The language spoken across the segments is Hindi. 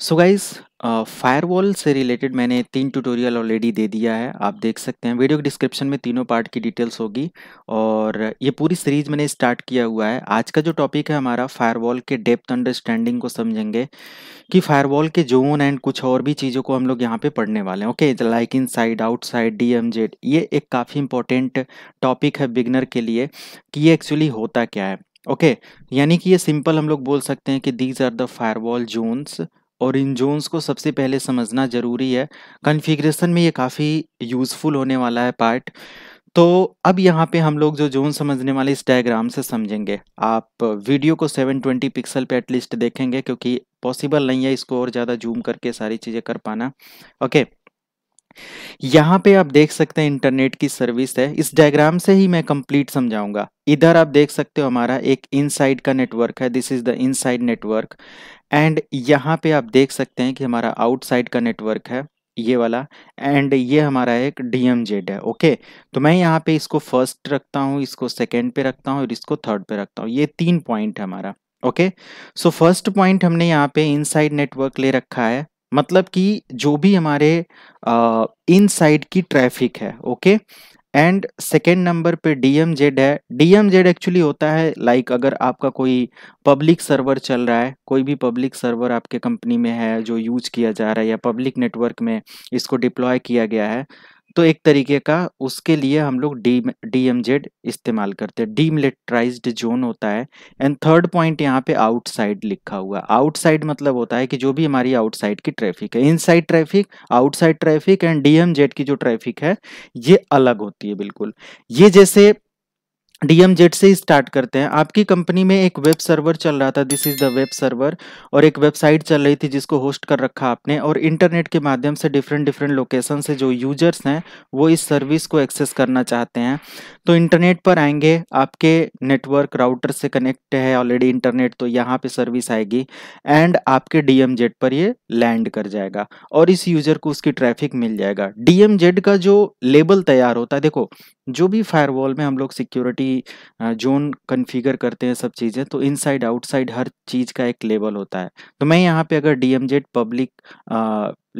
सो गाइज फायरवॉल से रिलेटेड मैंने तीन ट्यूटोरियल ऑलरेडी दे दिया है आप देख सकते हैं वीडियो के डिस्क्रिप्शन में तीनों पार्ट की डिटेल्स होगी और ये पूरी सीरीज मैंने स्टार्ट किया हुआ है आज का जो टॉपिक है हमारा फायरवॉल के डेप्थ अंडरस्टैंडिंग को समझेंगे कि फायरवॉल के जोन एंड कुछ और भी चीज़ों को हम लोग यहाँ पे पढ़ने वाले हैं okay like inside outside D M Z ये एक काफ़ी इंपॉर्टेंट टॉपिक है बिगनर के लिए कि ये एक्चुअली होता क्या है ओके okay, यानी कि ये सिंपल हम लोग बोल सकते हैं कि these are the firewall zones और इन जोन्स को सबसे पहले समझना ज़रूरी है कॉन्फ़िगरेशन में ये काफ़ी यूज़फुल होने वाला है पार्ट तो अब यहाँ पे हम लोग जो जोन समझने वाले इस डायग्राम से समझेंगे आप वीडियो को 720 पिक्सल पे एटलीस्ट देखेंगे क्योंकि पॉसिबल नहीं है इसको और ज़्यादा जूम करके सारी चीज़ें कर पाना ओके okay. यहाँ पे आप देख सकते हैं इंटरनेट की सर्विस है इस डायग्राम से ही मैं कंप्लीट समझाऊंगा इधर आप देख सकते हो हमारा एक इनसाइड का नेटवर्क है this is the inside network and यहाँ पे आप देख सकते हैं कि हमारा आउटसाइड का नेटवर्क है ये वाला एंड ये हमारा एक डी एम जेड है ओके तो मैं यहाँ पे इसको फर्स्ट रखता हूँ इसको सेकेंड पे रखता हूँ और इसको थर्ड पे रखता हूँ ये तीन पॉइंट है हमारा ओके सो फर्स्ट पॉइंट हमने यहाँ पे इनसाइड नेटवर्क ले रखा है मतलब कि जो भी हमारे इन साइड की ट्रैफिक है ओके एंड सेकेंड नंबर पे डी एम जेड है डी एम जेड एक्चुअली होता है लाइक like अगर आपका कोई पब्लिक सर्वर चल रहा है कोई भी पब्लिक सर्वर आपके कंपनी में है जो यूज किया जा रहा है या पब्लिक नेटवर्क में इसको डिप्लॉय किया गया है तो एक तरीके का उसके लिए हम लोग डी डी एम जेड इस्तेमाल करते हैं डीमिलिट्राइज्ड जोन होता है एंड थर्ड पॉइंट यहाँ पे आउटसाइड लिखा हुआ आउटसाइड मतलब होता है कि जो भी हमारी आउटसाइड की ट्रैफिक है inside traffic outside traffic and D M Z की जो ट्रैफिक है ये अलग होती है बिल्कुल ये जैसे डीएमजेड से स्टार्ट करते हैं आपकी कंपनी में एक वेब सर्वर चल रहा था this is the web server और एक वेबसाइट चल रही थी जिसको होस्ट कर रखा आपने और इंटरनेट के माध्यम से डिफरेंट डिफरेंट लोकेशन से जो यूजर्स हैं वो इस सर्विस को एक्सेस करना चाहते हैं तो इंटरनेट पर आएंगे आपके नेटवर्क राउटर से कनेक्ट है ऑलरेडी इंटरनेट तो यहाँ पे सर्विस आएगी एंड आपके जेड पर ये लैंड कर जाएगा और इस यूजर को उसकी ट्रैफिक मिल जाएगा जेड का जो लेबल तैयार होता है देखो जो भी फायरवॉल में हम लोग सिक्योरिटी ही जोन कन्फिगर करते हैं सब चीज़ें तो इनसाइड आउटसाइड हर चीज़ का एक लेवल होता है तो मैं यहाँ पे अगर डी पब्लिक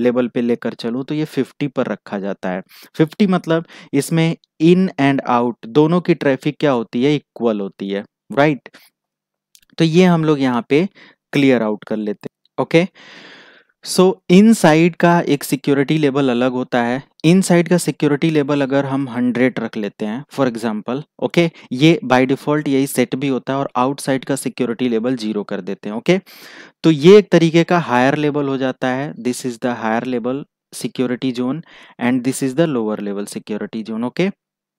लेवल पे लेकर चलूँ तो ये 50 पर रखा जाता है 50 मतलब इसमें इन एंड आउट दोनों की ट्रैफिक क्या होती है इक्वल होती है राइट तो ये हम लोग यहाँ पे क्लियर आउट कर लेते हैं okay okay? So inside का एक सिक्योरिटी लेवल अलग होता है इन साइड का सिक्योरिटी लेवल अगर हम 100 रख लेते हैं फॉर एग्जांपल ओके ये बाय डिफॉल्ट यही सेट भी होता है और आउटसाइड का सिक्योरिटी लेवल जीरो कर देते हैं ओके okay? तो ये एक तरीके का हायर लेवल हो जाता है this is the higher level security zone and this is the lower level security zone okay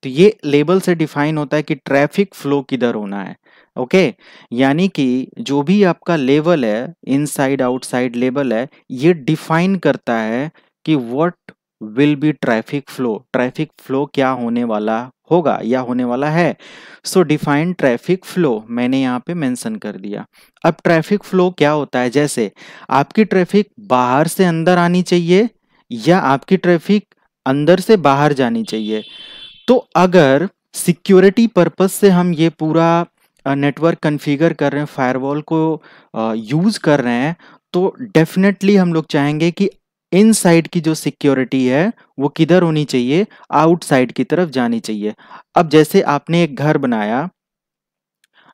तो ये लेबल से डिफाइन होता है कि ट्रैफिक फ्लो किधर होना है ओके यानी कि जो भी आपका लेवल है इनसाइड आउटसाइड लेवल है ये डिफाइन करता है कि what will be traffic flow traffic flow क्या होने वाला होगा या होने वाला है सो डिफाइन ट्रैफिक फ्लो मैंने यहाँ पे मेंशन कर दिया अब ट्रैफिक फ्लो क्या होता है जैसे आपकी ट्रैफिक बाहर से अंदर आनी चाहिए या आपकी ट्रैफिक अंदर से बाहर जानी चाहिए तो अगर सिक्योरिटी पर्पज से हम ये पूरा नेटवर्क कन्फिगर कर रहे हैं फायरवॉल को यूज़ कर रहे हैं तो डेफिनेटली हम लोग चाहेंगे कि इनसाइड की जो सिक्योरिटी है वो किधर होनी चाहिए आउटसाइड की तरफ जानी चाहिए अब जैसे आपने एक घर बनाया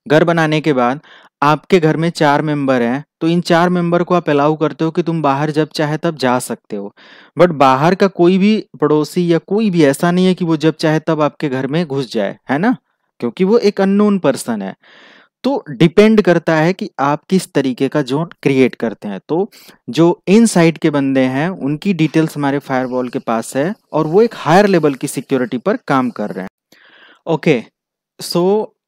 घर बनाने के बाद आपके घर में चार मेंबर हैं तो इन चार मेंबर को आप अलाउ करते हो कि तुम बाहर जब चाहे तब जा सकते हो बट बाहर का कोई भी पड़ोसी या कोई भी ऐसा नहीं है कि वो जब चाहे तब आपके घर में घुस जाए है ना क्योंकि वो एक अननोन पर्सन है तो डिपेंड करता है कि आप किस तरीके का जोन क्रिएट करते हैं तो जो इन साइड के बंदे हैं उनकी डिटेल्स हमारे फायरवॉल के पास है और वो एक हायर लेवल की सिक्योरिटी पर काम कर रहे हैं ओके सो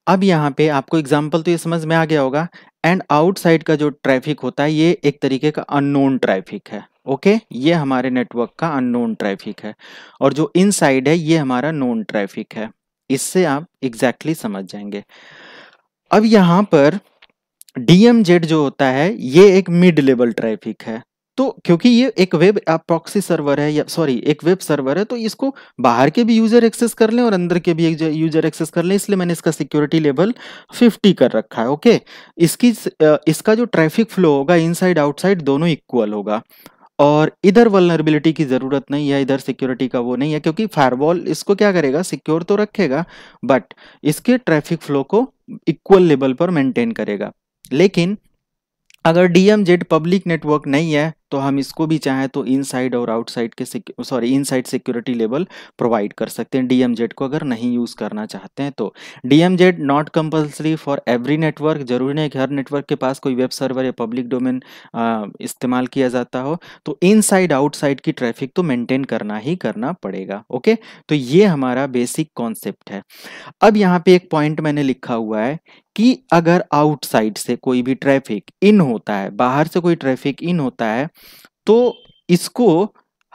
अब यहाँ पे आपको एग्जाम्पल तो ये समझ में आ गया होगा एंड आउटसाइड का जो ट्रैफिक होता है ये एक तरीके का अननोन ट्रैफिक है ओके okay? ये हमारे नेटवर्क का अननोन ट्रैफिक है और जो इनसाइड है ये हमारा नोन ट्रैफिक है इससे आप एग्जैक्टली exactly समझ जाएंगे अब यहां पर डीएमजेड जो होता है ये एक मिड लेवल ट्रैफिक है तो क्योंकि ये एक वेब प्रॉक्सी सर्वर है या सॉरी एक वेब सर्वर है तो इसको बाहर के भी यूजर एक्सेस कर लें और अंदर के भी यूजर एक्सेस कर लें इसलिए मैंने इसका सिक्योरिटी लेवल 50 कर रखा है ओके इसकी इसका जो ट्रैफिक फ्लो होगा इनसाइड आउटसाइड दोनों इक्वल होगा और इधर वलनरबिलिटी की ज़रूरत नहीं है इधर सिक्योरिटी का वो नहीं है क्योंकि फायरवॉल इसको क्या करेगा सिक्योर तो रखेगा बट इसके ट्रैफिक फ्लो को इक्वल लेवल पर मेंटेन करेगा लेकिन अगर डीएमजेड पब्लिक नेटवर्क नहीं है तो हम इसको भी चाहें तो इनसाइड और आउटसाइड के sorry inside security level provide कर सकते हैं डीएमजेड को अगर नहीं यूज़ करना चाहते हैं तो DMZ not compulsory for every network जरूरी नहीं कि हर नेटवर्क के पास कोई वेब सर्वर या पब्लिक डोमेन इस्तेमाल किया जाता हो तो इनसाइड आउटसाइड की ट्रैफिक तो मेंटेन करना ही करना पड़ेगा ओके तो ये हमारा बेसिक कॉन्सेप्ट है अब यहाँ पे एक पॉइंट मैंने लिखा हुआ है कि अगर आउटसाइड से कोई भी ट्रैफिक इन होता है बाहर से कोई ट्रैफिक इन होता है तो इसको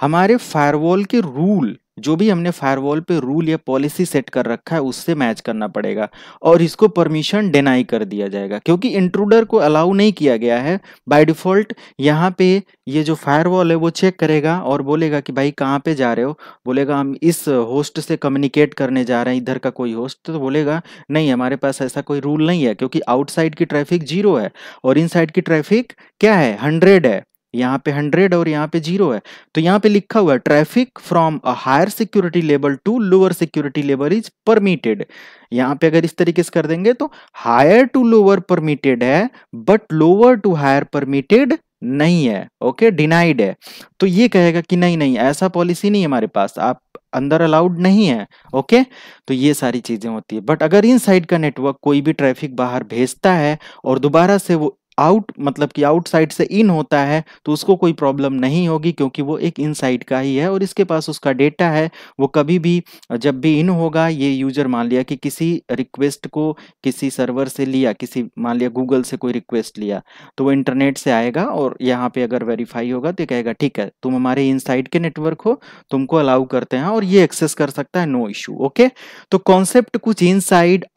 हमारे फायरवॉल के रूल जो भी हमने फायरवॉल पे रूल या पॉलिसी सेट कर रखा है उससे मैच करना पड़ेगा और इसको परमिशन डिनाई कर दिया जाएगा क्योंकि इंट्रूडर को अलाउ नहीं किया गया है बाय डिफॉल्ट यहाँ पे ये जो फायरवॉल है वो चेक करेगा और बोलेगा कि भाई कहाँ पे जा रहे हो बोलेगा हम इस होस्ट से कम्युनिकेट करने जा रहे हैं इधर का कोई होस्ट तो बोलेगा नहीं हमारे पास ऐसा कोई रूल नहीं है क्योंकि आउटसाइड की ट्रैफिक जीरो है और इन की ट्रैफिक क्या है हंड्रेड है यहाँ पे हंड्रेड और यहाँ पे जीरो है तो यहाँ पे लिखा हुआ है traffic from a higher security level to lower security level is permitted यहाँ पे अगर इस तरीके से कर देंगे तो हायर टू लोअर परमिटेड है but lower to higher permitted नहीं है ओके okay? डिनाइड है तो ये कहेगा कि नहीं नहीं ऐसा पॉलिसी नहीं है हमारे पास आप अंदर अलाउड नहीं है ओके okay? तो ये सारी चीज़ें होती है बट अगर इन साइड का नेटवर्क कोई भी ट्रैफिक बाहर भेजता है और दोबारा से वो आउट मतलब कि आउटसाइड से इन होता है तो उसको कोई प्रॉब्लम नहीं होगी क्योंकि वो एक इनसाइड का ही है और इसके पास उसका डेटा है वो कभी भी जब भी इन होगा ये यूजर मान लिया कि किसी रिक्वेस्ट को किसी सर्वर से लिया किसी मान लिया गूगल से कोई रिक्वेस्ट लिया तो वो इंटरनेट से आएगा और यहाँ पे अगर वेरीफाई होगा तो कहेगा ठीक है तुम हमारे इन के नेटवर्क हो तुमको अलाउ करते हैं और ये एक्सेस कर सकता है नो इशू ओके तो कॉन्सेप्ट कुछ इन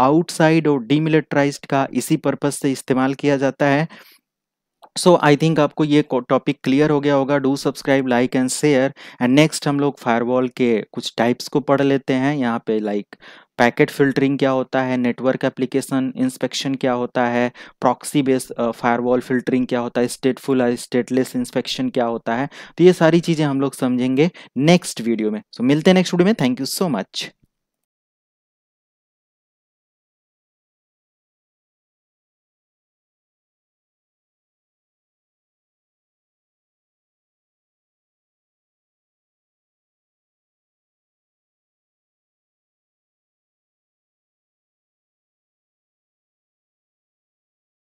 आउटसाइड और डीमिलिटराइज का इसी पर्पज से इस्तेमाल किया जाता है है सो आई थिंक आपको ये टॉपिक क्लियर हो गया होगा do subscribe like and share and next हम लोग फायरवॉल के कुछ टाइप्स को पढ़ लेते हैं यहाँ पे लाइक पैकेट फिल्टरिंग क्या होता है नेटवर्क एप्लीकेशन इंस्पेक्शन क्या होता है प्रॉक्सी बेस फायरवॉल फिल्टरिंग क्या होता है स्टेटफुल और स्टेटलेस इंस्पेक्शन क्या होता है तो ये सारी चीज़ें हम लोग समझेंगे नेक्स्ट वीडियो में सो so, मिलते हैं नेक्स्ट वीडियो में थैंक यू सो मच